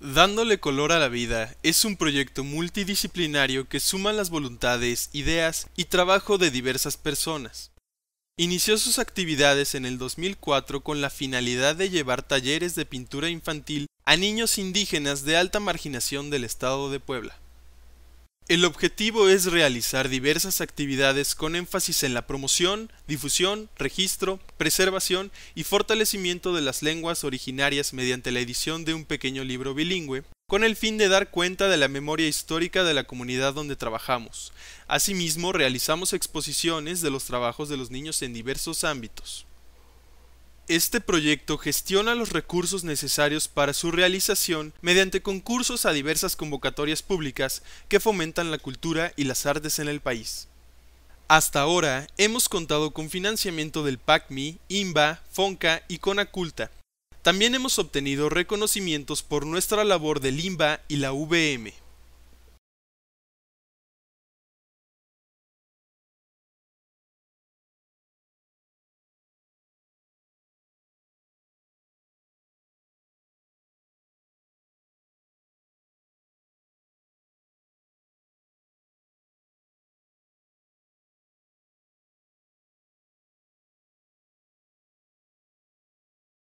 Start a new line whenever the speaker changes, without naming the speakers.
Dándole color a la vida
es un proyecto multidisciplinario que suma las voluntades, ideas y trabajo de diversas personas. Inició sus actividades en el 2004 con la finalidad de llevar talleres de pintura infantil a niños indígenas de alta marginación del estado de Puebla. El objetivo es realizar diversas actividades con énfasis en la promoción, difusión, registro, preservación y fortalecimiento de las lenguas originarias mediante la edición de un pequeño libro bilingüe, con el fin de dar cuenta de la memoria histórica de la comunidad donde trabajamos. Asimismo, realizamos exposiciones de los trabajos de los niños en diversos ámbitos. Este proyecto gestiona los recursos necesarios para su realización mediante concursos a diversas convocatorias públicas que fomentan la cultura y las artes en el país. Hasta ahora hemos contado con financiamiento del PACMI, IMBA, FONCA y CONACULTA. También hemos obtenido reconocimientos por nuestra labor del IMBA y la
VM.